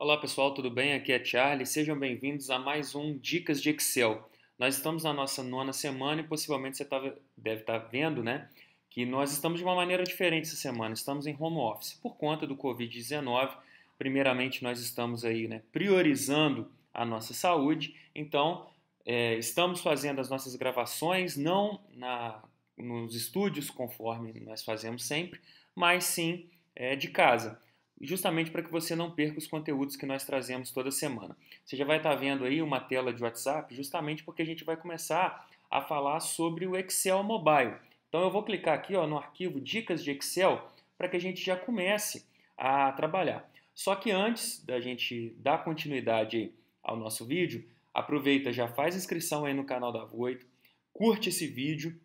Olá pessoal, tudo bem? Aqui é Charlie. Sejam bem-vindos a mais um Dicas de Excel. Nós estamos na nossa nona semana e possivelmente você tá, deve estar tá vendo, né? Que nós estamos de uma maneira diferente essa semana. Estamos em home office por conta do Covid-19. Primeiramente, nós estamos aí, né? Priorizando a nossa saúde. Então, é, estamos fazendo as nossas gravações não na, nos estúdios conforme nós fazemos sempre, mas sim é, de casa justamente para que você não perca os conteúdos que nós trazemos toda semana. Você já vai estar tá vendo aí uma tela de WhatsApp, justamente porque a gente vai começar a falar sobre o Excel Mobile. Então eu vou clicar aqui ó, no arquivo Dicas de Excel para que a gente já comece a trabalhar. Só que antes da gente dar continuidade ao nosso vídeo, aproveita, já faz inscrição aí no canal da Voito, curte esse vídeo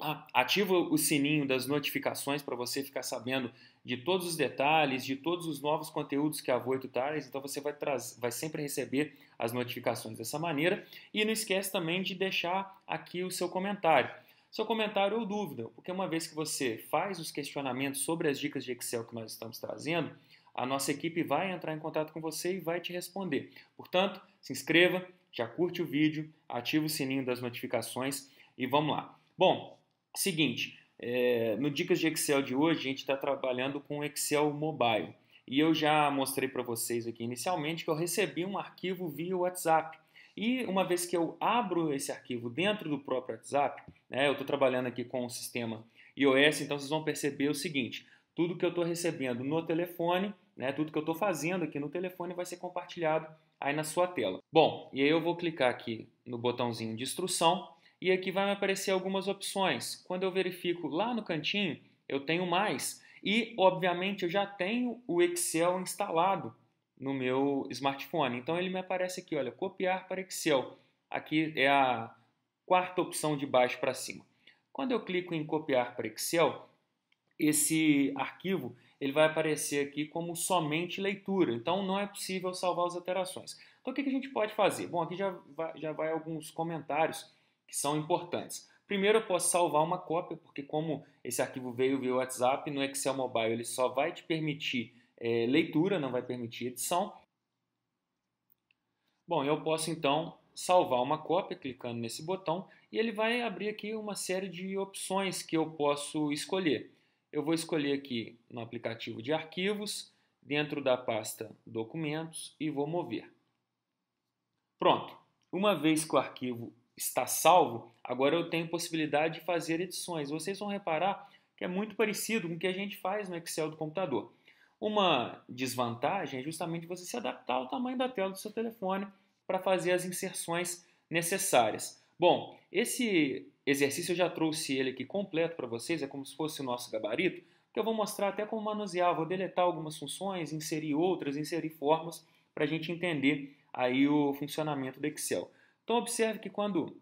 ah, ativa o sininho das notificações para você ficar sabendo de todos os detalhes, de todos os novos conteúdos que a Voito traz, então você vai, vai sempre receber as notificações dessa maneira. E não esquece também de deixar aqui o seu comentário. Seu comentário ou dúvida, porque uma vez que você faz os questionamentos sobre as dicas de Excel que nós estamos trazendo, a nossa equipe vai entrar em contato com você e vai te responder. Portanto, se inscreva, já curte o vídeo, ativa o sininho das notificações e vamos lá. Bom, Seguinte, é, no Dicas de Excel de hoje, a gente está trabalhando com Excel Mobile. E eu já mostrei para vocês aqui inicialmente que eu recebi um arquivo via WhatsApp. E uma vez que eu abro esse arquivo dentro do próprio WhatsApp, né, eu estou trabalhando aqui com o sistema iOS, então vocês vão perceber o seguinte: tudo que eu estou recebendo no telefone, né, tudo que eu estou fazendo aqui no telefone vai ser compartilhado aí na sua tela. Bom, e aí eu vou clicar aqui no botãozinho de instrução e aqui vai me aparecer algumas opções. Quando eu verifico lá no cantinho, eu tenho mais e, obviamente, eu já tenho o Excel instalado no meu smartphone. Então ele me aparece aqui, olha, copiar para Excel. Aqui é a quarta opção de baixo para cima. Quando eu clico em copiar para Excel, esse arquivo ele vai aparecer aqui como somente leitura. Então não é possível salvar as alterações. Então o que a gente pode fazer? Bom, aqui já vai, já vai alguns comentários que são importantes. Primeiro, eu posso salvar uma cópia, porque como esse arquivo veio via WhatsApp, no Excel Mobile ele só vai te permitir é, leitura, não vai permitir edição. Bom, eu posso então salvar uma cópia clicando nesse botão e ele vai abrir aqui uma série de opções que eu posso escolher. Eu vou escolher aqui no aplicativo de arquivos, dentro da pasta documentos e vou mover. Pronto. Uma vez que o arquivo está salvo, agora eu tenho possibilidade de fazer edições. Vocês vão reparar que é muito parecido com o que a gente faz no Excel do computador. Uma desvantagem é justamente você se adaptar ao tamanho da tela do seu telefone para fazer as inserções necessárias. Bom, esse exercício eu já trouxe ele aqui completo para vocês, é como se fosse o nosso gabarito, que eu vou mostrar até como manusear, vou deletar algumas funções, inserir outras, inserir formas, para a gente entender aí o funcionamento do Excel. Então observe que quando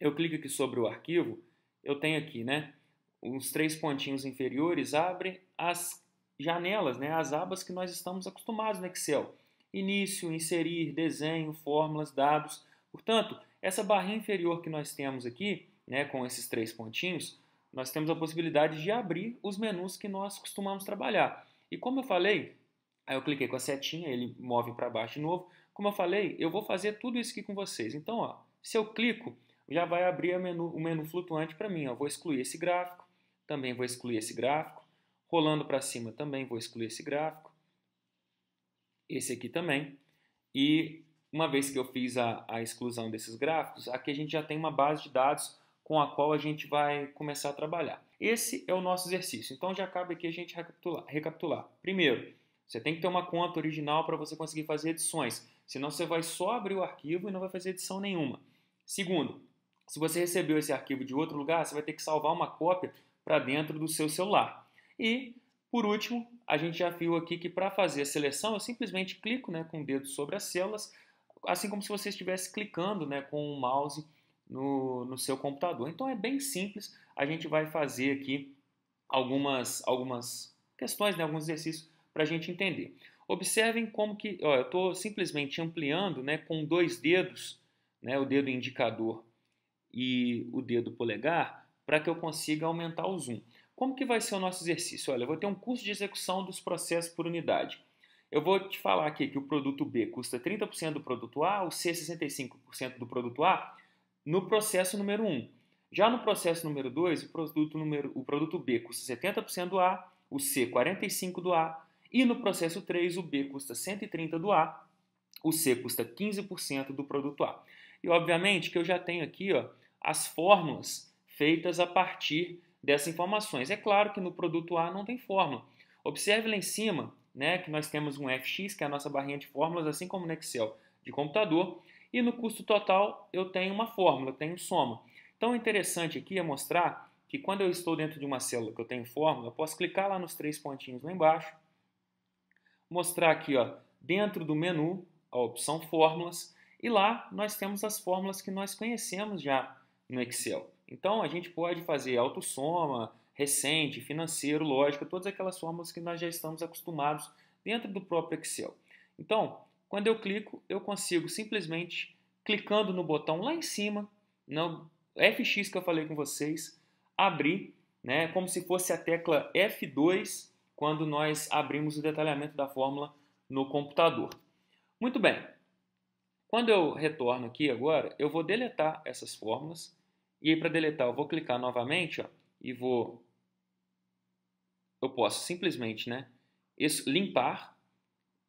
eu clico aqui sobre o arquivo, eu tenho aqui, né, os três pontinhos inferiores abrem as janelas, né, as abas que nós estamos acostumados no Excel. Início, inserir, desenho, fórmulas, dados. Portanto, essa barrinha inferior que nós temos aqui, né, com esses três pontinhos, nós temos a possibilidade de abrir os menus que nós costumamos trabalhar. E como eu falei, aí eu cliquei com a setinha, ele move para baixo de novo, como eu falei, eu vou fazer tudo isso aqui com vocês. Então, ó, se eu clico, já vai abrir o menu, o menu flutuante para mim. Ó. Vou excluir esse gráfico, também vou excluir esse gráfico. Rolando para cima também vou excluir esse gráfico. Esse aqui também. E uma vez que eu fiz a, a exclusão desses gráficos, aqui a gente já tem uma base de dados com a qual a gente vai começar a trabalhar. Esse é o nosso exercício. Então já cabe aqui a gente recapitular. recapitular. Primeiro, você tem que ter uma conta original para você conseguir fazer edições. Senão você vai só abrir o arquivo e não vai fazer edição nenhuma. Segundo, se você recebeu esse arquivo de outro lugar, você vai ter que salvar uma cópia para dentro do seu celular. E, por último, a gente já viu aqui que para fazer a seleção, eu simplesmente clico né, com o dedo sobre as células, assim como se você estivesse clicando né, com o mouse no, no seu computador. Então é bem simples, a gente vai fazer aqui algumas, algumas questões, né, alguns exercícios para a gente entender. Observem como que, ó, eu estou simplesmente ampliando né, com dois dedos, né, o dedo indicador e o dedo polegar, para que eu consiga aumentar o zoom. Como que vai ser o nosso exercício? Olha, eu vou ter um custo de execução dos processos por unidade. Eu vou te falar aqui que o produto B custa 30% do produto A, o C 65% do produto A, no processo número 1. Já no processo número 2, o produto, número, o produto B custa 70% do A, o C 45% do A, e no processo 3, o B custa 130 do A, o C custa 15% do produto A. E obviamente que eu já tenho aqui ó, as fórmulas feitas a partir dessas informações. É claro que no produto A não tem fórmula. Observe lá em cima né, que nós temos um FX, que é a nossa barrinha de fórmulas, assim como no Excel de computador. E no custo total eu tenho uma fórmula, eu tenho soma. Então o interessante aqui é mostrar que quando eu estou dentro de uma célula que eu tenho fórmula, eu posso clicar lá nos três pontinhos lá embaixo mostrar aqui, ó, dentro do menu, a opção fórmulas, e lá nós temos as fórmulas que nós conhecemos já no Excel. Então a gente pode fazer autossoma, recente, financeiro, lógica, todas aquelas fórmulas que nós já estamos acostumados dentro do próprio Excel. Então, quando eu clico, eu consigo simplesmente clicando no botão lá em cima, no FX que eu falei com vocês, abrir, né, como se fosse a tecla F2 quando nós abrimos o detalhamento da fórmula no computador. Muito bem, quando eu retorno aqui agora, eu vou deletar essas fórmulas. E para deletar, eu vou clicar novamente ó, e vou... Eu posso simplesmente né, limpar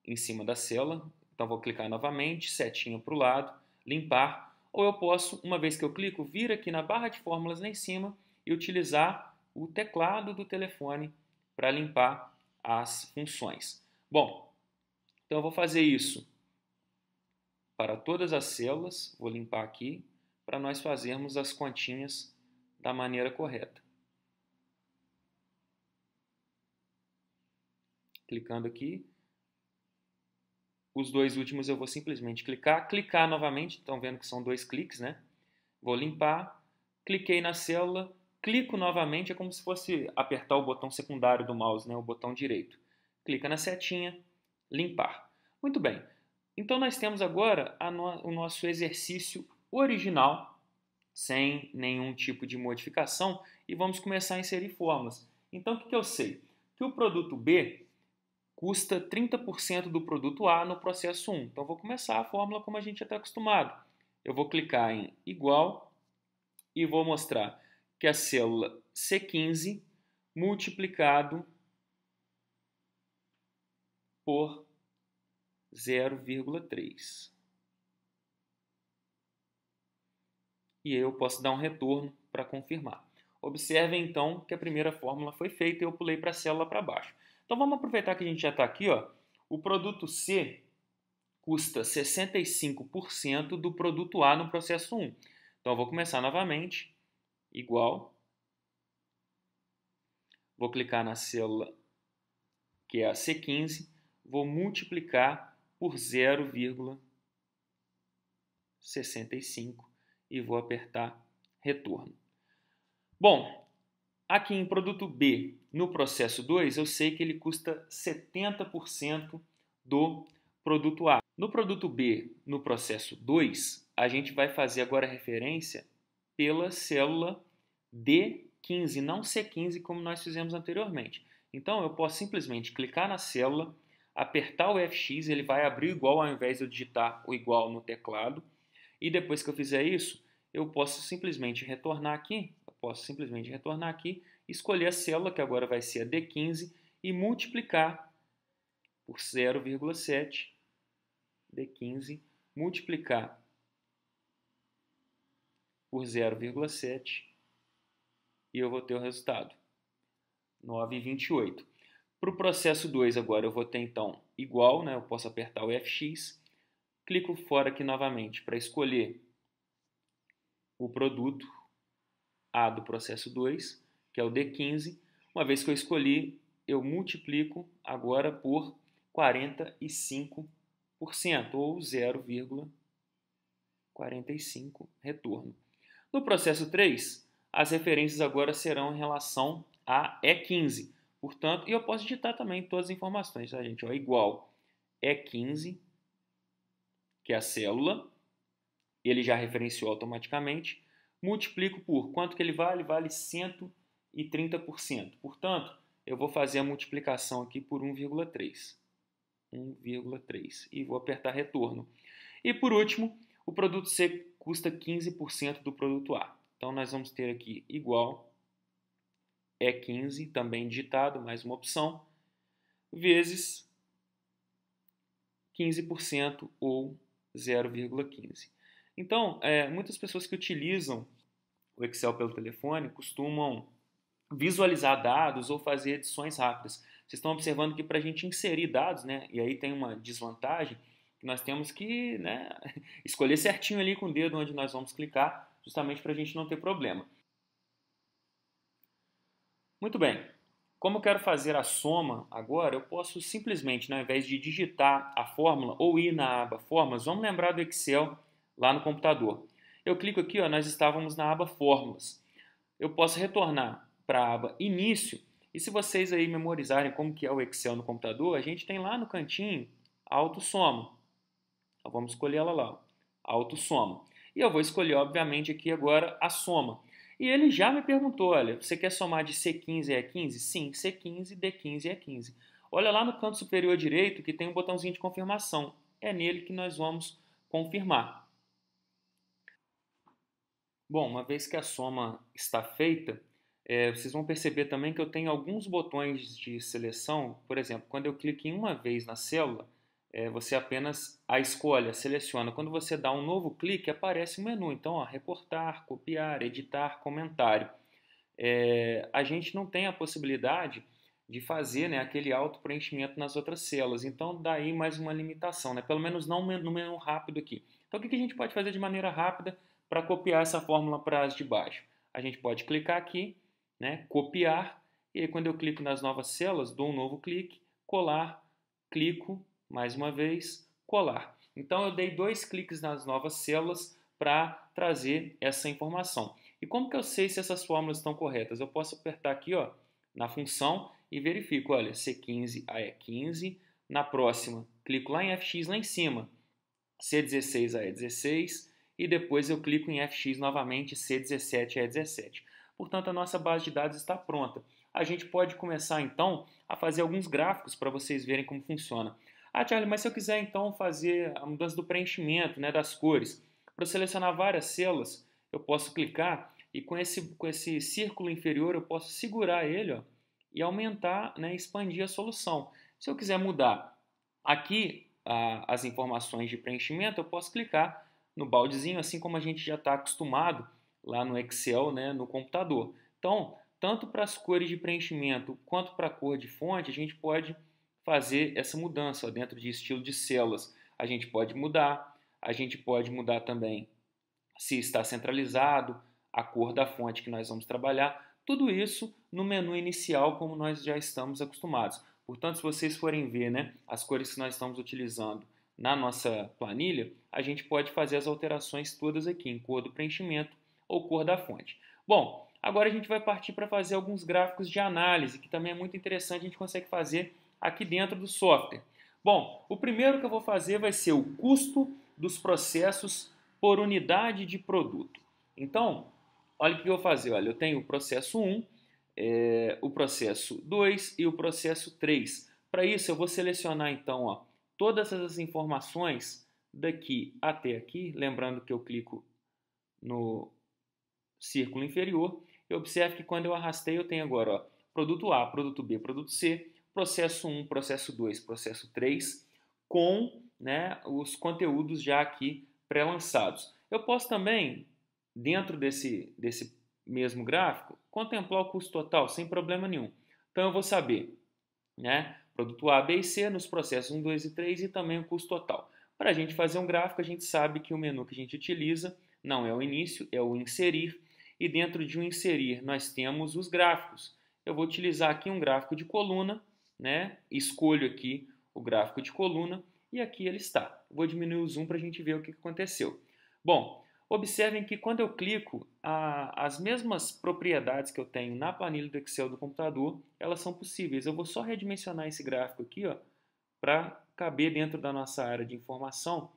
em cima da célula. Então, vou clicar novamente, setinha para o lado, limpar. Ou eu posso, uma vez que eu clico, vir aqui na barra de fórmulas lá em cima e utilizar o teclado do telefone para limpar as funções. Bom, então eu vou fazer isso para todas as células, vou limpar aqui, para nós fazermos as continhas da maneira correta. Clicando aqui, os dois últimos eu vou simplesmente clicar, clicar novamente, estão vendo que são dois cliques, né? Vou limpar, cliquei na célula, Clico novamente, é como se fosse apertar o botão secundário do mouse, né, o botão direito. Clica na setinha, limpar. Muito bem, então nós temos agora no... o nosso exercício original, sem nenhum tipo de modificação, e vamos começar a inserir fórmulas. Então o que, que eu sei? Que o produto B custa 30% do produto A no processo 1. Então vou começar a fórmula como a gente está acostumado. Eu vou clicar em igual e vou mostrar que é a célula C15 multiplicado por 0,3. E aí eu posso dar um retorno para confirmar. Observe então que a primeira fórmula foi feita e eu pulei para a célula para baixo. Então vamos aproveitar que a gente já está aqui. Ó. O produto C custa 65% do produto A no processo 1. Então eu vou começar novamente igual. Vou clicar na célula que é a C15, vou multiplicar por 0,65 e vou apertar retorno. Bom, aqui em produto B, no processo 2, eu sei que ele custa 70% do produto A. No produto B, no processo 2, a gente vai fazer agora referência pela célula D15, não C15 como nós fizemos anteriormente. Então eu posso simplesmente clicar na célula, apertar o FX, ele vai abrir igual ao invés de eu digitar o igual no teclado. E depois que eu fizer isso, eu posso simplesmente retornar aqui, eu posso simplesmente retornar aqui, escolher a célula, que agora vai ser a D15, e multiplicar por 0,7, D15, multiplicar por 0,7 e eu vou ter o resultado. 9,28. Para o processo 2 agora eu vou ter então igual, né? eu posso apertar o Fx, clico fora aqui novamente para escolher o produto A do processo 2, que é o D15. Uma vez que eu escolhi, eu multiplico agora por 45% ou 0,45 retorno. No processo 3, as referências agora serão em relação a E15. Portanto, e eu posso digitar também todas as informações, tá, gente? Ó, igual E15, que é a célula, ele já referenciou automaticamente, multiplico por quanto que ele vale? Vale 130%. Portanto, eu vou fazer a multiplicação aqui por 1,3. 1,3 e vou apertar retorno. E por último, o produto C custa 15% do produto A. Então, nós vamos ter aqui igual é E15, também digitado, mais uma opção, vezes 15% ou 0,15. Então, é, muitas pessoas que utilizam o Excel pelo telefone costumam visualizar dados ou fazer edições rápidas. Vocês estão observando que para a gente inserir dados, né, e aí tem uma desvantagem, nós temos que né, escolher certinho ali com o dedo onde nós vamos clicar justamente para a gente não ter problema. Muito bem, como eu quero fazer a soma agora, eu posso simplesmente, né, ao invés de digitar a fórmula ou ir na aba Fórmulas, vamos lembrar do Excel lá no computador. Eu clico aqui, ó, nós estávamos na aba Fórmulas. Eu posso retornar para a aba Início, e se vocês aí memorizarem como que é o Excel no computador, a gente tem lá no cantinho Auto Soma. Então, vamos escolher ela lá, Auto Soma. E eu vou escolher, obviamente, aqui agora a soma. E ele já me perguntou, olha, você quer somar de C15 a 15? Sim, C15, D15 a 15. Olha lá no canto superior direito que tem um botãozinho de confirmação. É nele que nós vamos confirmar. Bom, uma vez que a soma está feita, é, vocês vão perceber também que eu tenho alguns botões de seleção. Por exemplo, quando eu clico em uma vez na célula, é, você apenas a escolha, seleciona. Quando você dá um novo clique, aparece um menu. Então, ó, reportar, copiar, editar, comentário. É, a gente não tem a possibilidade de fazer né, aquele auto preenchimento nas outras células. Então, daí mais uma limitação, né? pelo menos não no menu rápido aqui. Então, o que a gente pode fazer de maneira rápida para copiar essa fórmula para as de baixo? A gente pode clicar aqui, né, copiar, e aí, quando eu clico nas novas células dou um novo clique, colar, clico mais uma vez, colar. Então eu dei dois cliques nas novas células para trazer essa informação. E como que eu sei se essas fórmulas estão corretas? Eu posso apertar aqui ó, na função e verifico, olha, C15 A é 15, na próxima clico lá em FX lá em cima, C16 A é 16, e depois eu clico em FX novamente, C17 A é 17. Portanto, a nossa base de dados está pronta. A gente pode começar então a fazer alguns gráficos para vocês verem como funciona. Ah, Charlie, mas se eu quiser então fazer a mudança do preenchimento, né, das cores, para selecionar várias células, eu posso clicar e com esse, com esse círculo inferior eu posso segurar ele ó, e aumentar, né, expandir a solução. Se eu quiser mudar aqui a, as informações de preenchimento, eu posso clicar no baldezinho, assim como a gente já está acostumado lá no Excel, né, no computador. Então, tanto para as cores de preenchimento quanto para a cor de fonte, a gente pode fazer essa mudança dentro de estilo de células. A gente pode mudar, a gente pode mudar também se está centralizado, a cor da fonte que nós vamos trabalhar, tudo isso no menu inicial como nós já estamos acostumados. Portanto, se vocês forem ver né, as cores que nós estamos utilizando na nossa planilha, a gente pode fazer as alterações todas aqui em cor do preenchimento ou cor da fonte. Bom, agora a gente vai partir para fazer alguns gráficos de análise, que também é muito interessante, a gente consegue fazer aqui dentro do software. Bom, o primeiro que eu vou fazer vai ser o custo dos processos por unidade de produto. Então, olha o que eu vou fazer. Olha, eu tenho o processo 1, é, o processo 2 e o processo 3. Para isso, eu vou selecionar então ó, todas essas informações daqui até aqui. Lembrando que eu clico no círculo inferior. Eu observo que quando eu arrastei, eu tenho agora ó, produto A, produto B, produto C, processo 1, processo 2, processo 3, com né, os conteúdos já aqui pré-lançados. Eu posso também, dentro desse, desse mesmo gráfico, contemplar o custo total sem problema nenhum. Então eu vou saber, né, produto A, B e C nos processos 1, 2 e 3 e também o custo total. Para a gente fazer um gráfico, a gente sabe que o menu que a gente utiliza não é o início, é o inserir. E dentro de um inserir, nós temos os gráficos. Eu vou utilizar aqui um gráfico de coluna, né? Escolho aqui o gráfico de coluna e aqui ele está. Vou diminuir o zoom para a gente ver o que aconteceu. Bom, observem que quando eu clico, a, as mesmas propriedades que eu tenho na planilha do Excel do computador, elas são possíveis. Eu vou só redimensionar esse gráfico aqui para caber dentro da nossa área de informação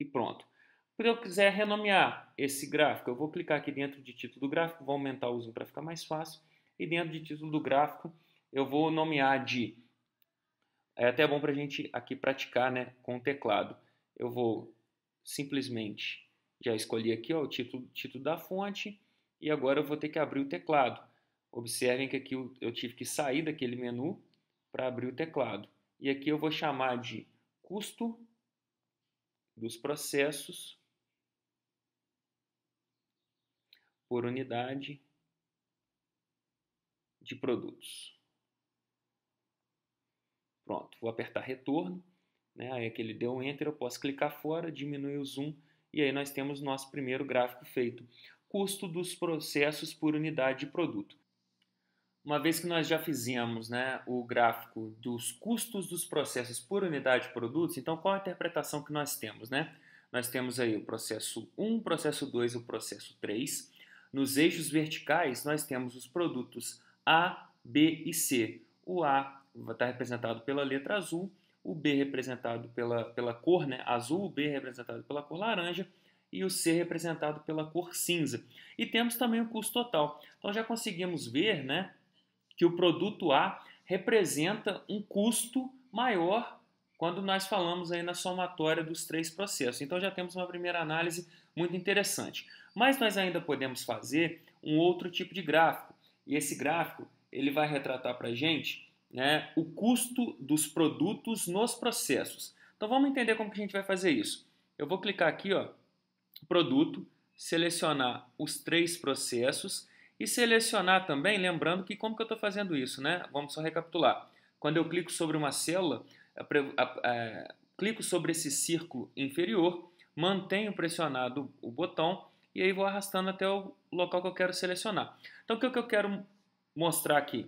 e pronto. Se eu quiser renomear esse gráfico, eu vou clicar aqui dentro de título do gráfico, vou aumentar o zoom para ficar mais fácil, e dentro de título do gráfico eu vou nomear de. É até bom para a gente aqui praticar né, com o teclado. Eu vou simplesmente já escolhi aqui ó, o título, título da fonte e agora eu vou ter que abrir o teclado. Observem que aqui eu, eu tive que sair daquele menu para abrir o teclado. E aqui eu vou chamar de custo dos processos por unidade de produtos. Pronto, vou apertar retorno, né? aí que ele deu um enter, eu posso clicar fora, diminuir o zoom, e aí nós temos nosso primeiro gráfico feito. Custo dos processos por unidade de produto. Uma vez que nós já fizemos né, o gráfico dos custos dos processos por unidade de produtos, então qual a interpretação que nós temos? Né? Nós temos aí o processo 1, processo 2 e o processo 3. Nos eixos verticais, nós temos os produtos A, B e C. O A vai tá estar representado pela letra azul, o B representado pela, pela cor né, azul, o B representado pela cor laranja e o C representado pela cor cinza. E temos também o custo total. Então já conseguimos ver né, que o produto A representa um custo maior quando nós falamos aí na somatória dos três processos. Então já temos uma primeira análise muito interessante. Mas nós ainda podemos fazer um outro tipo de gráfico. E esse gráfico ele vai retratar para a gente né, o custo dos produtos nos processos. Então vamos entender como que a gente vai fazer isso. Eu vou clicar aqui, ó, produto, selecionar os três processos e selecionar também, lembrando que como que eu estou fazendo isso, né? Vamos só recapitular. Quando eu clico sobre uma célula, clico sobre esse círculo inferior, mantenho pressionado o botão e aí vou arrastando até o local que eu quero selecionar. Então, o que eu quero mostrar aqui?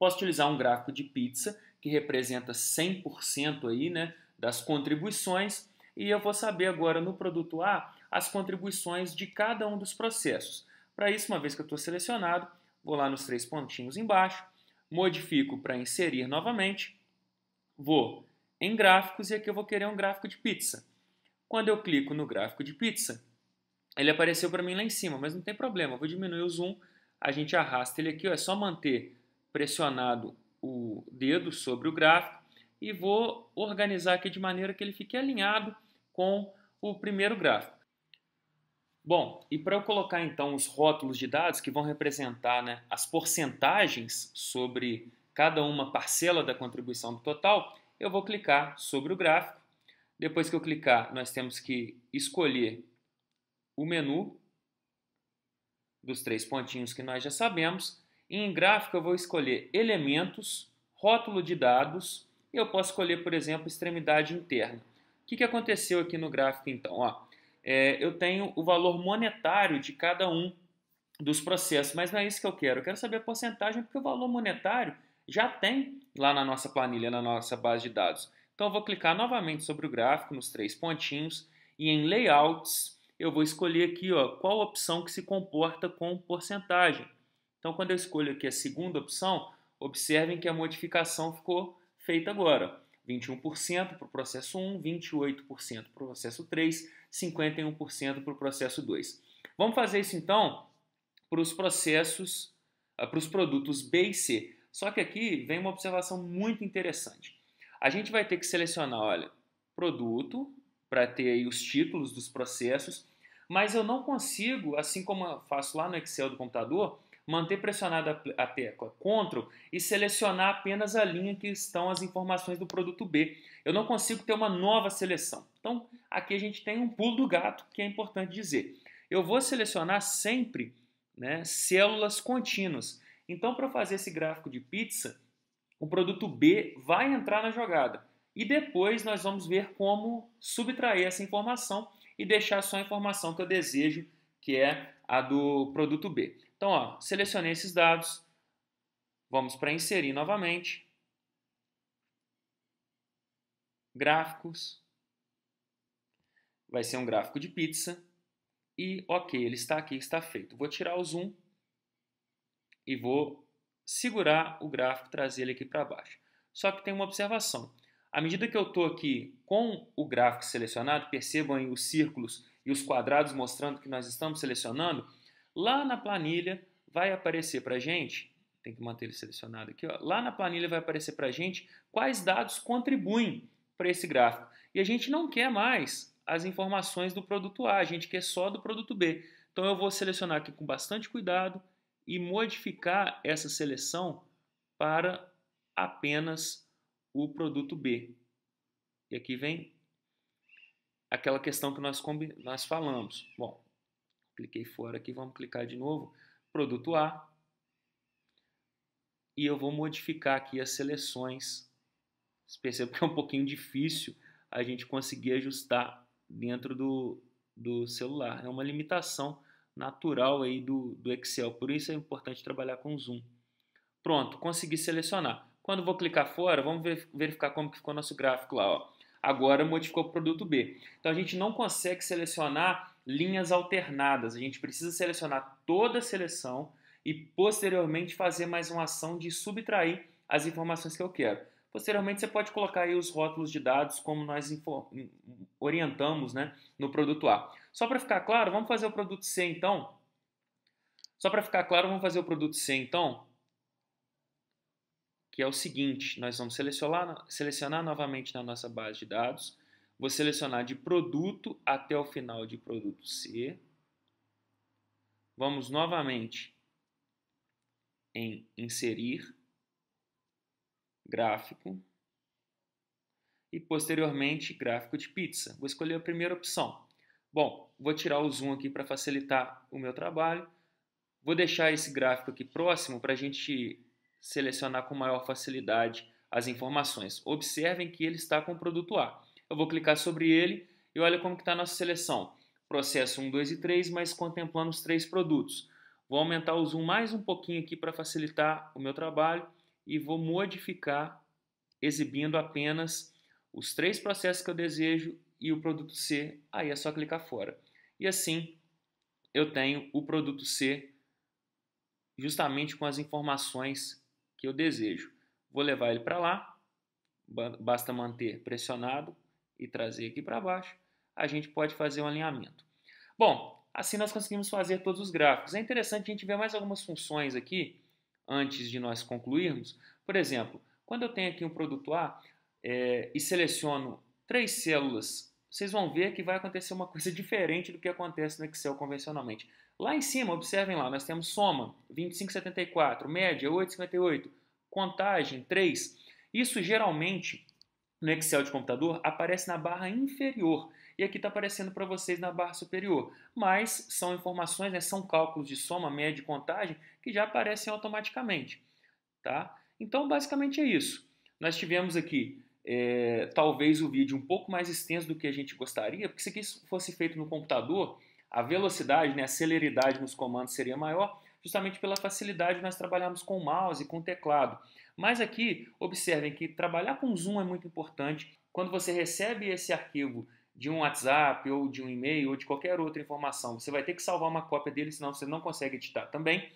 posso utilizar um gráfico de pizza que representa 100% aí, né, das contribuições e eu vou saber agora no produto A as contribuições de cada um dos processos. Para isso, uma vez que eu estou selecionado, vou lá nos três pontinhos embaixo, modifico para inserir novamente, vou em gráficos e aqui eu vou querer um gráfico de pizza. Quando eu clico no gráfico de pizza, ele apareceu para mim lá em cima, mas não tem problema, eu vou diminuir o zoom, a gente arrasta ele aqui, ó, é só manter pressionado o dedo sobre o gráfico e vou organizar aqui de maneira que ele fique alinhado com o primeiro gráfico. Bom, e para eu colocar então os rótulos de dados que vão representar né, as porcentagens sobre cada uma parcela da contribuição do total, eu vou clicar sobre o gráfico. Depois que eu clicar, nós temos que escolher o menu dos três pontinhos que nós já sabemos em gráfico, eu vou escolher elementos, rótulo de dados, e eu posso escolher, por exemplo, extremidade interna. O que, que aconteceu aqui no gráfico, então? Ó, é, eu tenho o valor monetário de cada um dos processos, mas não é isso que eu quero. Eu quero saber a porcentagem, porque o valor monetário já tem lá na nossa planilha, na nossa base de dados. Então, eu vou clicar novamente sobre o gráfico, nos três pontinhos, e em Layouts, eu vou escolher aqui ó, qual opção que se comporta com porcentagem. Então, quando eu escolho aqui a segunda opção, observem que a modificação ficou feita agora. 21% para o processo 1, 28% para o processo 3, 51% para o processo 2. Vamos fazer isso então para os processos, ah, para os produtos B e C. Só que aqui vem uma observação muito interessante. A gente vai ter que selecionar, olha, produto, para ter aí os títulos dos processos, mas eu não consigo, assim como faço lá no Excel do computador, manter pressionada a tecla CTRL e selecionar apenas a linha que estão as informações do produto B. Eu não consigo ter uma nova seleção. Então, aqui a gente tem um pulo do gato, que é importante dizer. Eu vou selecionar sempre né, células contínuas. Então, para fazer esse gráfico de pizza, o produto B vai entrar na jogada. E depois nós vamos ver como subtrair essa informação e deixar só a informação que eu desejo, que é a do produto B. Então, ó, selecionei esses dados, vamos para inserir novamente, gráficos, vai ser um gráfico de pizza, e ok, ele está aqui, está feito. Vou tirar o zoom e vou segurar o gráfico, trazer ele aqui para baixo. Só que tem uma observação. À medida que eu estou aqui com o gráfico selecionado, percebam aí os círculos e os quadrados mostrando que nós estamos selecionando, Lá na planilha vai aparecer para gente, tem que manter ele selecionado aqui, ó, lá na planilha vai aparecer para gente quais dados contribuem para esse gráfico. E a gente não quer mais as informações do produto A, a gente quer só do produto B. Então eu vou selecionar aqui com bastante cuidado e modificar essa seleção para apenas o produto B. E aqui vem aquela questão que nós, nós falamos. Bom, cliquei fora aqui, vamos clicar de novo, produto A, e eu vou modificar aqui as seleções. Vocês percebem que é um pouquinho difícil a gente conseguir ajustar dentro do, do celular. Né? É uma limitação natural aí do, do Excel, por isso é importante trabalhar com zoom. Pronto, consegui selecionar. Quando vou clicar fora, vamos verificar como que ficou nosso gráfico lá. Ó. Agora modificou o produto B. Então a gente não consegue selecionar linhas alternadas. A gente precisa selecionar toda a seleção e posteriormente fazer mais uma ação de subtrair as informações que eu quero. Posteriormente, você pode colocar aí os rótulos de dados como nós orientamos né, no produto A. Só para ficar claro, vamos fazer o produto C então. Só para ficar claro, vamos fazer o produto C então, que é o seguinte, nós vamos selecionar, selecionar novamente na nossa base de dados, Vou selecionar de produto até o final de produto C. Vamos novamente em inserir gráfico e posteriormente gráfico de pizza. Vou escolher a primeira opção. Bom, vou tirar o zoom aqui para facilitar o meu trabalho. Vou deixar esse gráfico aqui próximo para a gente selecionar com maior facilidade as informações. Observem que ele está com o produto A eu vou clicar sobre ele e olha como está a nossa seleção. Processo 1, 2 e 3, mas contemplando os três produtos. Vou aumentar o zoom mais um pouquinho aqui para facilitar o meu trabalho e vou modificar exibindo apenas os três processos que eu desejo e o produto C, aí é só clicar fora. E assim eu tenho o produto C justamente com as informações que eu desejo. Vou levar ele para lá, basta manter pressionado e trazer aqui para baixo, a gente pode fazer um alinhamento. Bom, assim nós conseguimos fazer todos os gráficos. É interessante a gente ver mais algumas funções aqui antes de nós concluirmos. Por exemplo, quando eu tenho aqui um produto A é, e seleciono três células, vocês vão ver que vai acontecer uma coisa diferente do que acontece no Excel convencionalmente. Lá em cima, observem lá, nós temos soma 2574, média 858, contagem 3. Isso geralmente no Excel de computador aparece na barra inferior e aqui está aparecendo para vocês na barra superior. Mas são informações, né, são cálculos de soma, média e contagem que já aparecem automaticamente. Tá? Então, basicamente é isso. Nós tivemos aqui é, talvez o vídeo um pouco mais extenso do que a gente gostaria, porque se isso fosse feito no computador, a velocidade, né, a celeridade nos comandos seria maior, justamente pela facilidade de nós trabalharmos com o mouse e com o teclado. Mas aqui, observem que trabalhar com zoom é muito importante. Quando você recebe esse arquivo de um WhatsApp ou de um e-mail ou de qualquer outra informação, você vai ter que salvar uma cópia dele, senão você não consegue editar também.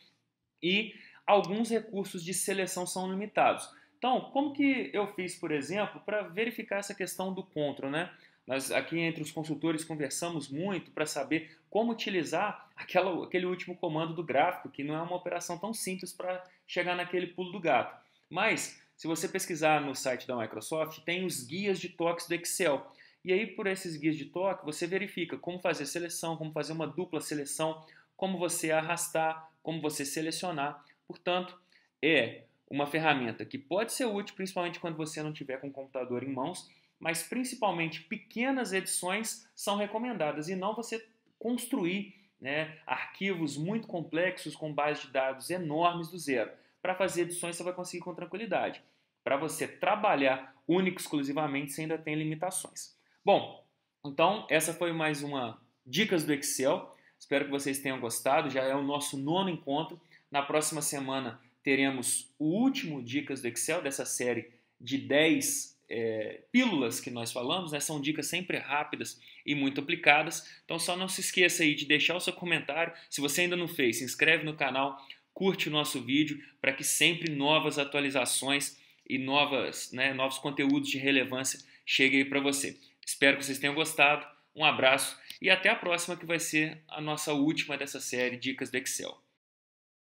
E alguns recursos de seleção são limitados. Então, como que eu fiz, por exemplo, para verificar essa questão do control, né? Nós aqui entre os consultores conversamos muito para saber como utilizar aquela, aquele último comando do gráfico, que não é uma operação tão simples para chegar naquele pulo do gato. Mas, se você pesquisar no site da Microsoft, tem os guias de toques do Excel. E aí, por esses guias de toque, você verifica como fazer seleção, como fazer uma dupla seleção, como você arrastar, como você selecionar. Portanto, é uma ferramenta que pode ser útil, principalmente quando você não tiver com o computador em mãos, mas principalmente pequenas edições são recomendadas e não você construir né, arquivos muito complexos com base de dados enormes do zero para fazer edições você vai conseguir com tranquilidade. Para você trabalhar único exclusivamente, você ainda tem limitações. Bom, então essa foi mais uma Dicas do Excel. Espero que vocês tenham gostado. Já é o nosso nono encontro. Na próxima semana teremos o último Dicas do Excel dessa série de 10 é, pílulas que nós falamos, né? são dicas sempre rápidas e muito aplicadas. Então só não se esqueça aí de deixar o seu comentário. Se você ainda não fez, se inscreve no canal, curte o nosso vídeo para que sempre novas atualizações e novas, né, novos conteúdos de relevância cheguem para você. Espero que vocês tenham gostado. Um abraço e até a próxima que vai ser a nossa última dessa série Dicas do Excel.